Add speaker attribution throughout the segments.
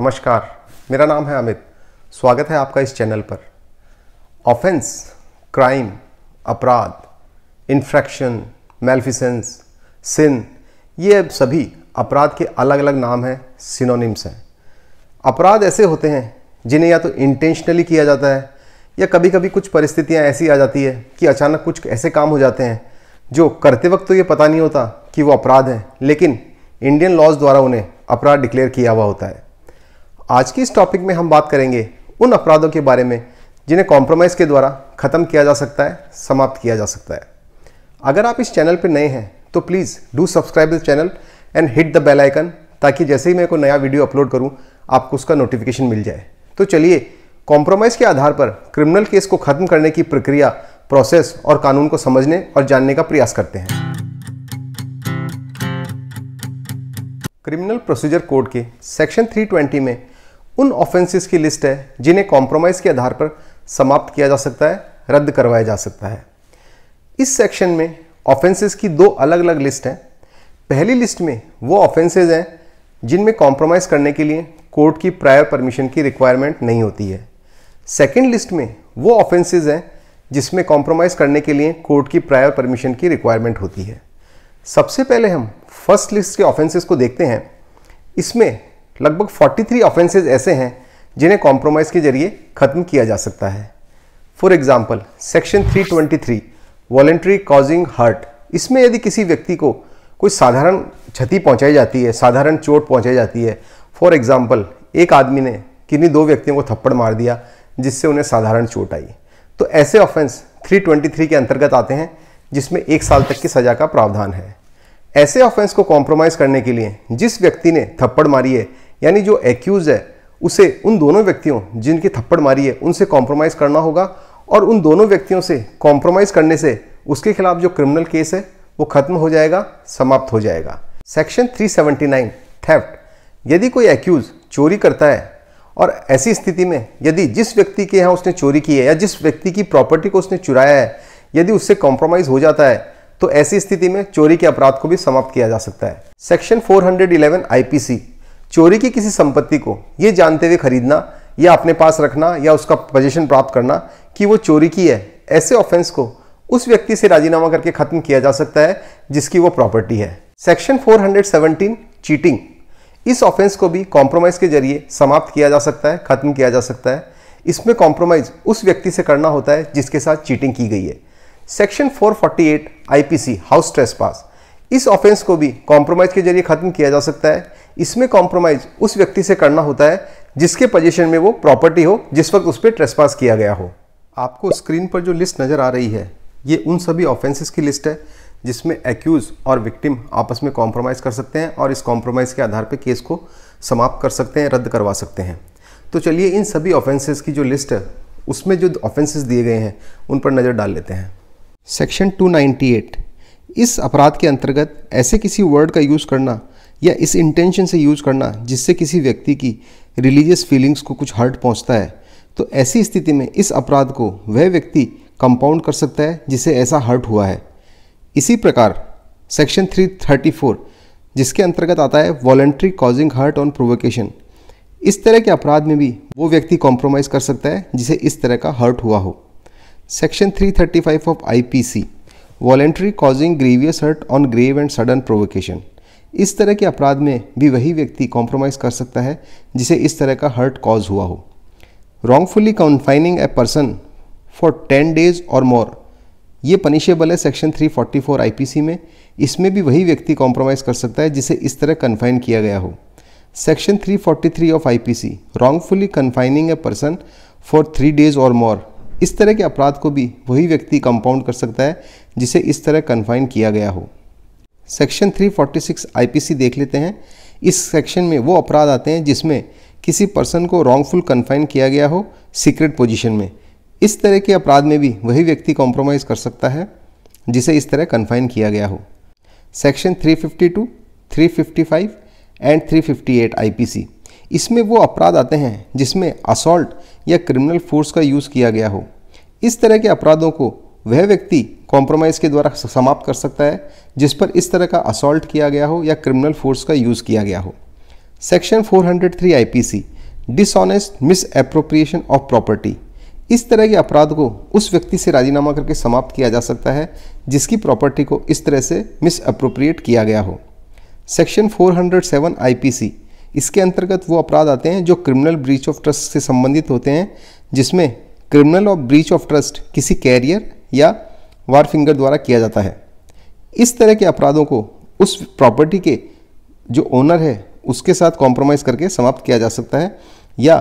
Speaker 1: नमस्कार मेरा नाम है अमित स्वागत है आपका इस चैनल पर ऑफेंस क्राइम अपराध इन्फ्रैक्शन मेलफिसेंस सिन ये सभी अपराध के अलग अलग नाम हैं सिनोनिम्स हैं अपराध ऐसे होते हैं जिन्हें या तो इंटेंशनली किया जाता है या कभी कभी कुछ परिस्थितियाँ ऐसी आ जाती है कि अचानक कुछ ऐसे काम हो जाते हैं जो करते वक्त तो ये पता नहीं होता कि वो अपराध हैं लेकिन इंडियन लॉज द्वारा उन्हें अपराध डिक्लेयर किया हुआ होता है आज के इस टॉपिक में हम बात करेंगे उन अपराधों के बारे में जिन्हें कॉम्प्रोमाइज़ के द्वारा ख़त्म किया जा सकता है समाप्त किया जा सकता है अगर आप इस चैनल पर नए हैं तो please do subscribe this channel and hit the bell icon ताकि जैसे ही मैं कोई नया वीडियो अपलोड करूं आपको उसका नोटिफिकेशन मिल जाए तो चलिए कॉम्प्रोमाइज़ के आधार पर क्रिमिनल केस को ख़त्म करने की प्रक्रिया प्रोसेस और कानून को समझने और जानने का प्रयास करते हैं क्रिमिनल प्रोसीजर कोड के सेक्शन 320 में उन ऑफेंसेस की लिस्ट है जिन्हें कॉम्प्रोमाइज़ के आधार पर समाप्त किया जा सकता है रद्द करवाया जा सकता है इस सेक्शन में ऑफेंसेस की दो अलग अलग लिस्ट हैं पहली लिस्ट में वो ऑफेंसेज हैं जिनमें कॉम्प्रोमाइज़ करने के लिए कोर्ट की प्रायर परमिशन की रिक्वायरमेंट नहीं होती है सेकेंड लिस्ट में वो ऑफेंसेज हैं जिसमें कॉम्प्रोमाइज़ करने के लिए कोर्ट की प्रायर परमिशन की रिक्वायरमेंट होती है सबसे पहले हम फर्स्ट लिस्ट के ऑफेंसेस को देखते हैं इसमें लगभग 43 ऑफेंसेस ऐसे हैं जिन्हें कॉम्प्रोमाइज़ के जरिए ख़त्म किया जा सकता है for example section 323 voluntary causing hurt इसमें यदि किसी व्यक्ति को कोई साधारण क्षति पहुंचाई जाती है साधारण चोट पहुंचाई जाती है फॉर एग्जाम्पल एक आदमी ने किन्हीं दो व्यक्तियों को थप्पड़ मार दिया जिससे उन्हें साधारण चोट आई तो ऐसे ऑफेंस 323 के अंतर्गत आते हैं जिसमें एक साल तक की सजा का प्रावधान है ऐसे ऑफेंस को कॉम्प्रोमाइज़ करने के लिए जिस व्यक्ति ने थप्पड़ मारी है यानी जो एक्यूज़ है उसे उन दोनों व्यक्तियों जिनकी थप्पड़ मारी है उनसे कॉम्प्रोमाइज़ करना होगा और उन दोनों व्यक्तियों से कॉम्प्रोमाइज़ करने से उसके खिलाफ जो क्रिमिनल केस है वो खत्म हो जाएगा समाप्त हो जाएगा सेक्शन 379 थेफ्ट यदि कोई एक्यूज़ चोरी करता है और ऐसी स्थिति में यदि जिस व्यक्ति के यहाँ उसने चोरी की है या जिस व्यक्ति की प्रॉपर्टी को उसने चुराया है यदि उससे कॉम्प्रोमाइज़ हो जाता है तो ऐसी स्थिति में चोरी के अपराध को भी समाप्त किया जा सकता है सेक्शन 411 आईपीसी चोरी की किसी संपत्ति को ये जानते हुए खरीदना या अपने पास रखना या उसका पोजेशन प्राप्त करना कि वो चोरी की है ऐसे ऑफेंस को उस व्यक्ति से राजीनामा करके खत्म किया जा सकता है जिसकी वो प्रॉपर्टी है सेक्शन 417 चीटिंग इस ऑफेंस को भी कॉम्प्रोमाइज़ के जरिए समाप्त किया जा सकता है खत्म किया जा सकता है इसमें कॉम्प्रोमाइज़ उस व्यक्ति से करना होता है जिसके साथ चीटिंग की गई है section 448 IPC house trespass इस ऑफेंस को भी कॉम्प्रोमाइज़ के जरिए खत्म किया जा सकता है इसमें कॉम्प्रोमाइज़ उस व्यक्ति से करना होता है जिसके पोजीशन में वो प्रॉपर्टी हो जिस वक्त उस पर ट्रेसपास किया गया हो आपको स्क्रीन पर जो लिस्ट नज़र आ रही है ये उन सभी ऑफेंसेस की लिस्ट है जिसमें एक्यूज़ और विक्टिम आपस में कॉम्प्रोमाइज़ कर सकते हैं और इस कॉम्प्रोमाइज़ के आधार पर केस को समाप्त कर सकते हैं रद्द करवा सकते हैं तो चलिए इन सभी ऑफेंसेस की जो लिस्ट है उसमें जो ऑफेंसेस दिए गए हैं उन पर नज़र डाल लेते हैं सेक्शन 298 इस अपराध के अंतर्गत ऐसे किसी वर्ड का यूज़ करना या इस इंटेंशन से यूज करना जिससे किसी व्यक्ति की रिलीजियस फीलिंग्स को कुछ हर्ट पहुंचता है तो ऐसी स्थिति में इस अपराध को वह व्यक्ति कंपाउंड कर सकता है जिसे ऐसा हर्ट हुआ है इसी प्रकार सेक्शन 334 जिसके अंतर्गत आता है voluntary causing hurt on provocation इस तरह के अपराध में भी वो व्यक्ति कॉम्प्रोमाइज़ कर सकता है जिसे इस तरह का हर्ट हुआ हो section 335 of IPC voluntary causing grievous hurt on grave and sudden provocation इस तरह के अपराध में भी वही व्यक्ति कॉम्प्रोमाइज़ कर सकता है जिसे इस तरह का हर्ट कॉज हुआ हो wrongfully confining a person for ten days or more ये पनिशेबल है सेक्शन 344 आईपीसी में इसमें भी वही व्यक्ति कॉम्प्रोमाइज़ कर सकता है जिसे इस तरह कन्फाइन किया गया हो section 343 of IPC wrongfully confining a person for three days or more इस तरह के अपराध को भी वही व्यक्ति कंपाउंड कर सकता है जिसे इस तरह कन्फाइन किया गया हो सेक्शन 346 आईपीसी देख लेते हैं इस सेक्शन में वो अपराध आते हैं जिसमें किसी पर्सन को रॉन्गफुल कन्फाइन किया गया हो सीक्रेट पोजीशन में इस तरह के अपराध में भी वही व्यक्ति कॉम्प्रोमाइज़ कर सकता है जिसे इस तरह कन्फाइन किया गया हो सेक्शन 352, 355 एंड 358 आईपीसी इसमें वो अपराध आते हैं जिसमें असॉल्ट या क्रिमिनल फोर्स का यूज़ किया गया हो इस तरह के अपराधों को वह व्यक्ति कॉम्प्रोमाइज़ के द्वारा समाप्त कर सकता है जिस पर इस तरह का असॉल्ट किया गया हो या क्रिमिनल फोर्स का यूज़ किया गया हो section 403 IPC dishonest misappropriation of property इस तरह के अपराध को उस व्यक्ति से राजीनामा करके समाप्त किया जा सकता है जिसकी प्रॉपर्टी को इस तरह से मिसअप्रोप्रिएट किया गया हो सेक्शन 407 आईपीसी इसके अंतर्गत वो अपराध आते हैं जो क्रिमिनल ब्रीच ऑफ ट्रस्ट से संबंधित होते हैं जिसमें criminal of breach of trust किसी कैरियर या वार फिंगर द्वारा किया जाता है इस तरह के अपराधों को उस प्रॉपर्टी के जो ओनर है उसके साथ कॉम्प्रोमाइज़ करके समाप्त किया जा सकता है या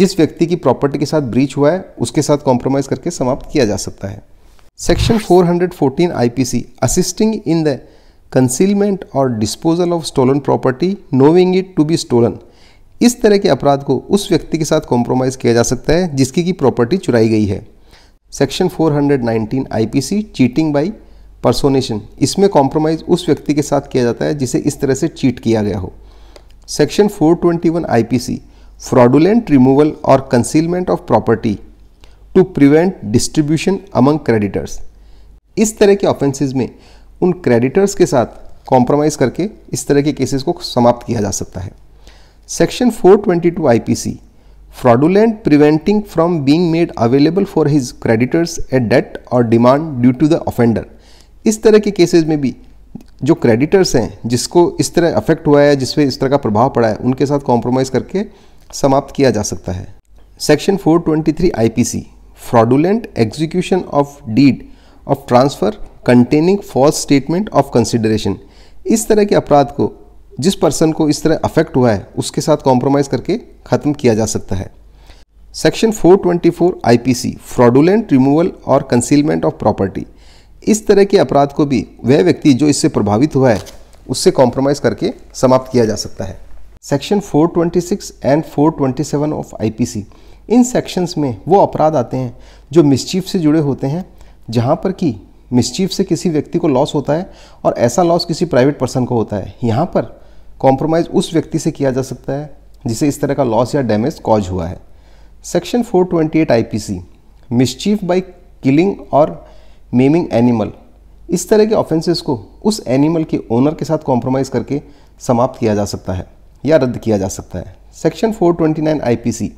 Speaker 1: जिस व्यक्ति की प्रॉपर्टी के साथ ब्रीच हुआ है उसके साथ कॉम्प्रोमाइज़ करके समाप्त किया जा सकता है section 414 IPC assisting in the concealment or disposal of stolen property knowing it to be stolen इस तरह के अपराध को उस व्यक्ति के साथ कॉम्प्रोमाइज़ किया जा सकता है जिसकी की प्रॉपर्टी चुराई गई है section 419 IPC cheating by personation इसमें कॉम्प्रोमाइज़ उस व्यक्ति के साथ किया जाता है जिसे इस तरह से चीट किया गया हो section 421 IPC fraudulent removal or concealment of property to prevent distribution among creditors इस तरह के ऑफेंसेज में उन क्रेडिटर्स के साथ कॉम्प्रोमाइज़ करके इस तरह के केसेस को समाप्त किया जा सकता है section 422 IPC fraudulent preventing from being made available for his creditors a debt or demand due to the offender इस तरह के केसेज में भी जो क्रेडिटर्स हैं जिसको इस तरह अफेक्ट हुआ है जिस पर इस तरह का प्रभाव पड़ा है उनके साथ कॉम्प्रोमाइज़ करके समाप्त किया जा सकता है section 423 twenty three I P C fraudulent execution of deed of transfer containing false statement of consideration इस तरह के अपराध को जिस पर्सन को इस तरह अफेक्ट हुआ है उसके साथ कॉम्प्रोमाइज़ करके ख़त्म किया जा सकता है section 424 IPC fraudulent removal or concealment of property इस तरह के अपराध को भी वह व्यक्ति जो इससे प्रभावित हुआ है उससे कॉम्प्रोमाइज़ करके समाप्त किया जा सकता है सेक्शन 426 एंड 427 ऑफ आईपीसी इन सेक्शंस में वो अपराध आते हैं जो मिसचीफ से जुड़े होते हैं जहाँ पर कि मिसचीफ से किसी व्यक्ति को लॉस होता है और ऐसा लॉस किसी प्राइवेट पर्सन को होता है यहाँ पर कॉम्प्रोमाइज़ उस व्यक्ति से किया जा सकता है जिसे इस तरह का लॉस या डैमेज कॉज हुआ है section 428 C mischief by killing or maiming animal इस तरह के ऑफेंसेस को उस एनिमल के ओनर के साथ कॉम्प्रोमाइज़ करके समाप्त किया जा सकता है या रद्द किया जा सकता है section 429 C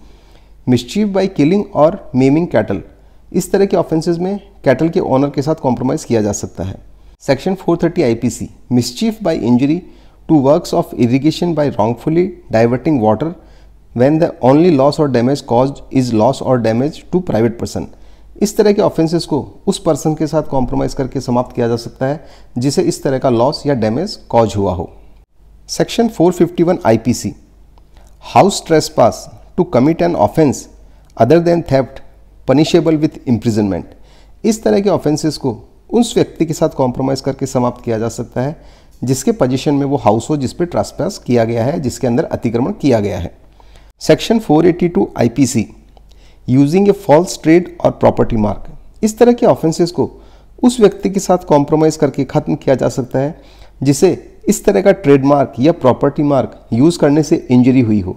Speaker 1: mischief by killing or maiming cattle इस तरह के ऑफेंसेज में कैटल के ओनर के साथ कॉम्प्रोमाइज़ किया जा सकता है section 430 C mischief by injury to works of irrigation by wrongfully diverting water when the only loss or damage caused is loss or damage to private person इस तरह के ऑफेंसेस को उस पर्सन के साथ कॉम्प्रोमाइज़ करके समाप्त किया जा सकता है जिसे इस तरह का लॉस या डैमेज कॉज हुआ हो section 451 IPC house trespass to commit an offence other than theft punishable with imprisonment इस तरह के ऑफेंसेस को उस व्यक्ति के साथ कॉम्प्रोमाइज़ करके समाप्त किया जा सकता है जिसके पोजीशन में वो हाउस हो जिस पर ट्रांसपास किया गया है जिसके अंदर अतिक्रमण किया गया है section 482 eighty IPC using a false trade or property mark इस तरह के ऑफेंसेस को उस व्यक्ति के साथ कॉम्प्रोमाइज़ करके ख़त्म किया जा सकता है जिसे इस तरह का ट्रेडमार्क या प्रॉपर्टी मार्क यूज़ करने से इंजरी हुई हो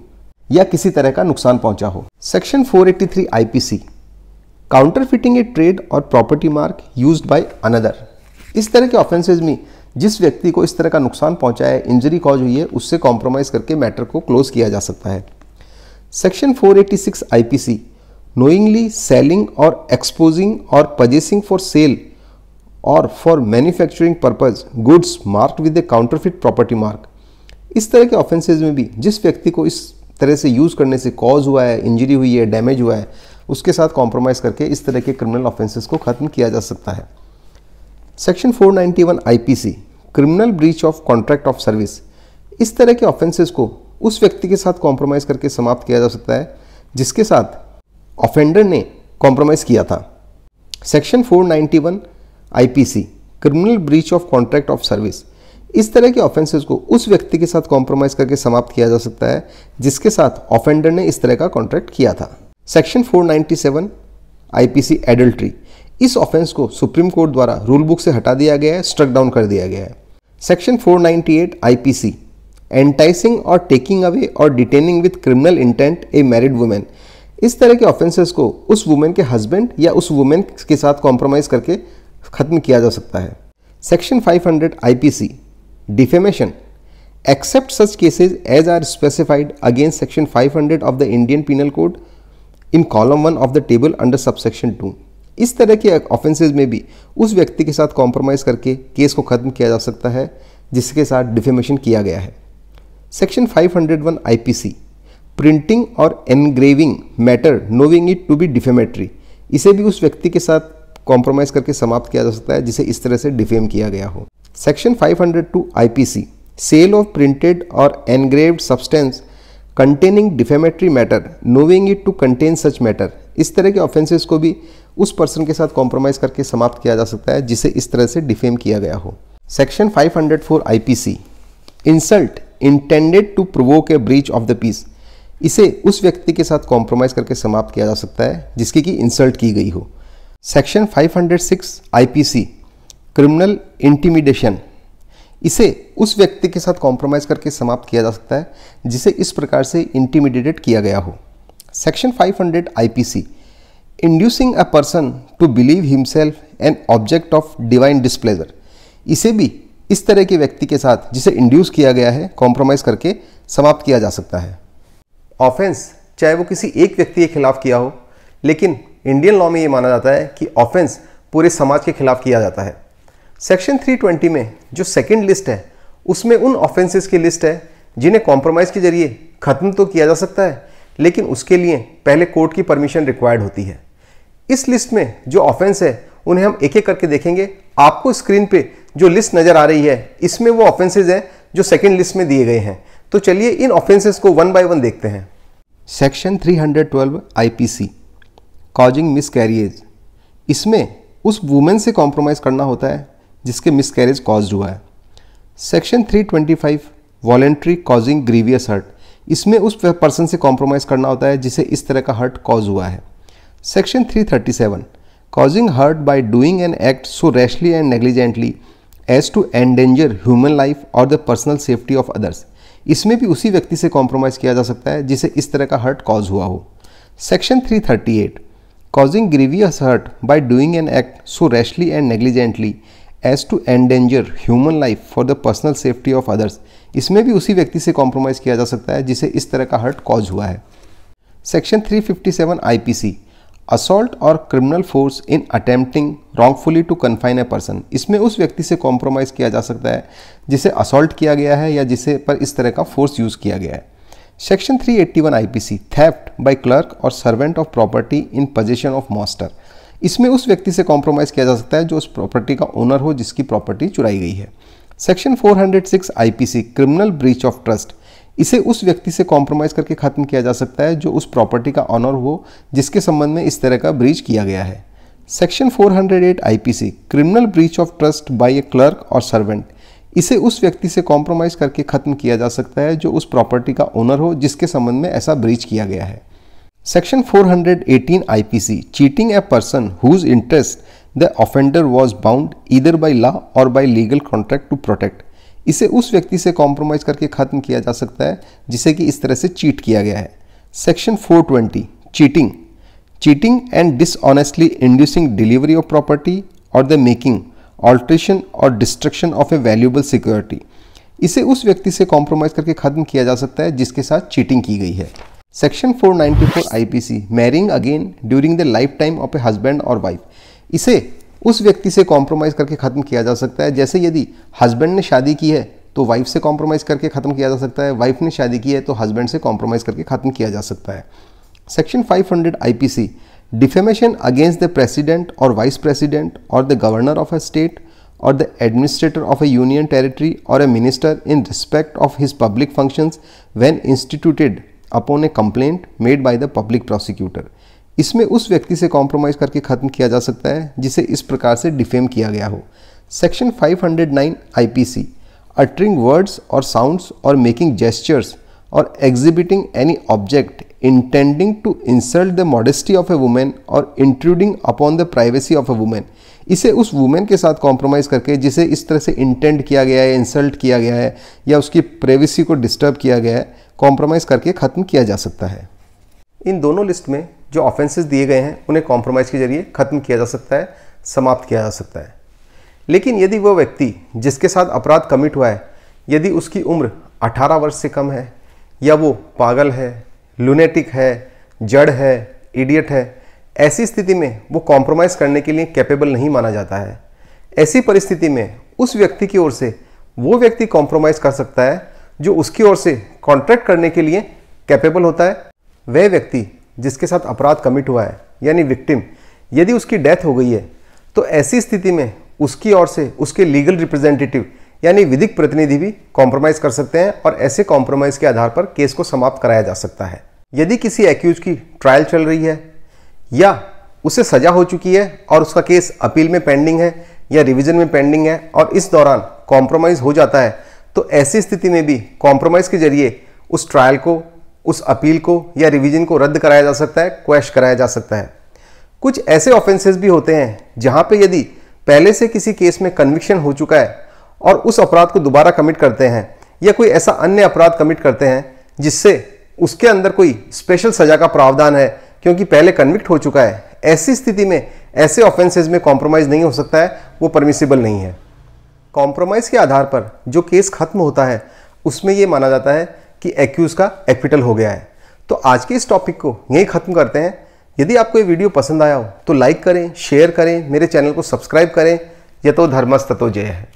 Speaker 1: या किसी तरह का नुकसान पहुंचा हो section 483 three I P C counterfeiting a trade or property mark use by another इस तरह के ऑफेंसेज में जिस व्यक्ति को इस तरह का नुकसान पहुंचा है इंजरी कॉज हुई है उससे कॉम्प्रोमाइज़ करके मैटर को क्लोज किया जा सकता है section 486 C knowingly selling or exposing or possessing for sale or for manufacturing purpose goods marked with a counterfeit property mark इस तरह के ऑफेंसेज में भी जिस व्यक्ति को इस तरह से यूज़ करने से कॉज हुआ है इंजरी हुई है डैमेज हुआ है उसके साथ कॉम्प्रोमाइज़ करके इस तरह के क्रिमिनल ऑफेंसेस को ख़त्म किया जा सकता है section 491 IPC criminal breach of contract of service इस तरह के ऑफेंसेस को उस व्यक्ति के साथ कॉम्प्रोमाइज़ करके समाप्त किया जा सकता है जिसके साथ ऑफेंडर ने कॉम्प्रोमाइज़ किया था section 491 IPC criminal breach of contract of service इस तरह के ऑफेंसेस को उस व्यक्ति के साथ कॉम्प्रोमाइज़ करके समाप्त किया जा सकता है जिसके साथ ऑफेंडर ने इस तरह का कॉन्ट्रैक्ट किया था सेक्शन 497 आईपीसी एडल्ट्री इस ऑफेंस को सुप्रीम कोर्ट द्वारा रूल बुक से हटा दिया गया है स्ट्रक डाउन कर दिया गया है section 498 IPC enticing or taking away or detaining with criminal intent a married woman इस तरह के ऑफेंसेस को उस वुमेन के हस्बैंड या उस वुमेन के साथ कॉम्प्रोमाइज़ करके ख़त्म किया जा सकता है section 500 IPC defamation except such cases as are specified against section 500 of the Indian penal code in column one of the table under subsection two इस तरह के ऑफेंसेज में भी उस व्यक्ति के साथ कॉम्प्रोमाइज़ करके केस को ख़त्म किया जा सकता है जिसके साथ डिफेमेशन किया गया है section 501 hundred printing or engraving matter knowing it to be defamatory इसे भी उस व्यक्ति के साथ कॉम्प्रोमाइज़ करके समाप्त किया जा सकता है जिसे इस तरह से डिफेम किया गया हो section 502 IPC sale of printed or engraved substance containing defamatory matter knowing it to contain such matter इस तरह के ऑफेंसेस को भी उस पर्सन के साथ कॉम्प्रोमाइज़ करके समाप्त किया जा सकता है जिसे इस तरह से डिफेम किया गया हो section 504 C insult intended to provoke a breach of the peace इसे उस व्यक्ति के साथ कॉम्प्रोमाइज़ करके समाप्त किया जा सकता है जिसकी कि इंसल्ट की गई हो सेक्शन 506 आईपीसी क्रिमिनल इंटीमिडेशन इसे उस व्यक्ति के साथ कॉम्प्रोमाइज़ करके समाप्त किया जा सकता है जिसे इस प्रकार से इंटीमिडेटेड किया गया हो section 500 IPC inducing a person to believe himself an object of divine displeasure इसे भी इस तरह के व्यक्ति के साथ जिसे इंड्यूस किया गया है कॉम्प्रोमाइज करके समाप्त किया जा सकता है ऑफेंस चाहे वो किसी एक व्यक्ति के खिलाफ किया हो लेकिन इंडियन लॉ में ये माना जाता है कि ऑफेंस पूरे समाज के खिलाफ किया जाता है सेक्शन 320 में जो सेकंड लिस्ट है उसमें उन ऑफेंसेस की लिस्ट है जिन्हें कॉम्प्रोमाइज़ के जरिए ख़त्म तो किया जा सकता है लेकिन उसके लिए पहले कोर्ट की परमिशन रिक्वायर्ड होती है इस लिस्ट में जो ऑफेंस है उन्हें हम एक एक करके देखेंगे आपको स्क्रीन पे जो लिस्ट नज़र आ रही है इसमें वो ऑफेंसेज हैं जो सेकेंड लिस्ट में दिए गए हैं तो चलिए इन ऑफेंसेस को वन बाय वन देखते हैं सेक्शन 312 आईपीसी कॉजिंग कैरियज इसमें उस वुमेन से कॉम्प्रोमाइज़ करना होता है जिसके मिस कैरियज कॉज हुआ है section 325 voluntary causing grievous hurt इसमें उस पर्सन से कॉम्प्रोमाइज़ करना होता है जिसे इस तरह का हर्ट कॉज हुआ है section 337 causing hurt by doing an act so rashly and negligently as to endanger human life or the personal safety of others इसमें भी उसी व्यक्ति से कॉम्प्रोमाइज़ किया जा सकता है जिसे इस तरह का हर्ट कॉज हुआ हो section 338 thirty eight causing grievous hurt by doing an act so rashly and negligently as to endanger human life for the personal safety of others इसमें भी उसी व्यक्ति से कॉम्प्रोमाइज़ किया जा सकता है जिसे इस तरह का हर्ट कॉज हुआ है section 357 fifty seven I P C assault और criminal force in attempting wrongfully to confine a person इसमें उस व्यक्ति से कॉम्प्रोमाइज़ किया जा सकता है जिसे असॉल्ट किया गया है या जिसे पर इस तरह का फोर्स यूज़ किया गया है section 381 C theft by clerk और servant of property in position of master इसमें उस व्यक्ति से कॉम्प्रोमाइज़ किया जा सकता है जो उस प्रॉपर्टी का ओनर हो जिसकी प्रॉपर्टी चुराई गई है section four hundred six I P C criminal breach of trust इसे उस व्यक्ति से कॉम्प्रोमाइज़ करके ख़त्म किया जा सकता है जो उस प्रॉपर्टी का ऑनर हो जिसके संबंध में इस तरह का ब्रीच किया गया है section 408 IPC criminal breach of trust by a clerk और सर्वेंट इसे उस व्यक्ति से कॉम्प्रोमाइज़ करके ख़त्म किया जा सकता है जो उस प्रॉपर्टी का ओनर हो जिसके संबंध में ऐसा ब्रीच किया गया है section 418 IPC cheating a person whose interest the offender was bound either by law और by legal contract to protect इसे उस व्यक्ति से कॉम्प्रोमाइज़ करके ख़त्म किया जा सकता है जिसे कि इस तरह से चीट किया गया है section 420 cheating cheating and dishonestly inducing delivery of property और द मेकिंग ऑल्ट्रेशन और destruction of a valuable security इसे उस व्यक्ति से कॉम्प्रोमाइज़ करके ख़त्म किया जा सकता है जिसके साथ चीटिंग की गई है section 494 IPC marrying again during the lifetime of a husband और वाइफ इसे उस व्यक्ति से कॉम्प्रोमाइज़ करके ख़त्म किया जा सकता है जैसे यदि हस्बैंड ने शादी की है तो वाइफ से कॉम्प्रोमाइज़ करके ख़त्म किया जा सकता है वाइफ ने शादी की है तो हस्बैंड से कॉम्प्रोमाइज़ करके ख़त्म किया जा सकता है section 500 C defamation against the president और वाइस प्रेसिडेंट और the governor of a state और the administrator of a union territory और a minister in respect of his public functions when instituted upon a complaint made by the public prosecutor इसमें उस व्यक्ति से compromise करके ख़त्म किया जा सकता है जिसे इस प्रकार से डिफेम किया गया हो सेक्शन 509 आईपीसी अटरिंग वर्ड्स और साउंड्स और मेकिंग जेस्चर्स और exhibiting any object intending to insult the modesty of a women और intruding upon the privacy of a women इसे उस वुमेन के साथ कॉम्प्रोमाइज़ करके जिसे इस तरह से इंटेंड किया गया है इंसल्ट किया गया है या उसकी प्राइवेसी को डिस्टर्ब किया गया है कॉम्प्रोमाइज़ करके ख़त्म किया जा सकता है इन दोनों लिस्ट में जो ऑफेंसेस दिए गए हैं उन्हें कॉम्प्रोमाइज़ के जरिए ख़त्म किया जा सकता है समाप्त किया जा सकता है लेकिन यदि वह व्यक्ति जिसके साथ अपराध कमिट हुआ है यदि उसकी उम्र 18 वर्ष से कम है या वो पागल है लुनेटिक है जड़ है इडियट है ऐसी स्थिति में वो कॉम्प्रोमाइज़ करने के लिए कैपेबल नहीं माना जाता है ऐसी परिस्थिति में उस व्यक्ति की ओर से वो व्यक्ति कॉम्प्रोमाइज़ कर सकता है जो उसकी ओर से कॉन्ट्रैक्ट करने के लिए कैपेबल होता है वह व्यक्ति जिसके साथ अपराध कमिट हुआ है यानी विक्टिम यदि उसकी डेथ हो गई है तो ऐसी स्थिति में उसकी ओर से उसके लीगल रिप्रेजेंटेटिव यानी विधिक प्रतिनिधि भी कॉम्प्रोमाइज़ कर सकते हैं और ऐसे कॉम्प्रोमाइज़ के आधार पर केस को समाप्त कराया जा सकता है यदि किसी एक्यूज की ट्रायल चल रही है या उसे सजा हो चुकी है और उसका केस अपील में पेंडिंग है या रिवीजन में पेंडिंग है और इस दौरान कॉम्प्रोमाइज़ हो जाता है तो ऐसी स्थिति में भी कॉम्प्रोमाइज़ के जरिए उस ट्रायल को उस अपील को या रिवीजन को रद्द कराया जा सकता है क्वैश कराया जा सकता है कुछ ऐसे ऑफेंसेस भी होते हैं जहां पे यदि पहले से किसी केस में कन्विक्शन हो चुका है और उस अपराध को दोबारा कमिट करते हैं या कोई ऐसा अन्य अपराध कमिट करते हैं जिससे उसके अंदर कोई स्पेशल सजा का प्रावधान है क्योंकि पहले कन्विक्ट हो चुका है ऐसी स्थिति में ऐसे ऑफेंसेज में कॉम्प्रोमाइज़ नहीं हो सकता है वो परमिसिबल नहीं है कॉम्प्रोमाइज़ के आधार पर जो केस खत्म होता है उसमें ये माना जाता है कि एक्यूज़ का एक्विटल हो गया है तो आज के इस टॉपिक को यहीं ख़त्म करते हैं यदि आपको ये वीडियो पसंद आया हो तो लाइक करें शेयर करें मेरे चैनल को सब्सक्राइब करें यह तो धर्मस्ततो जय है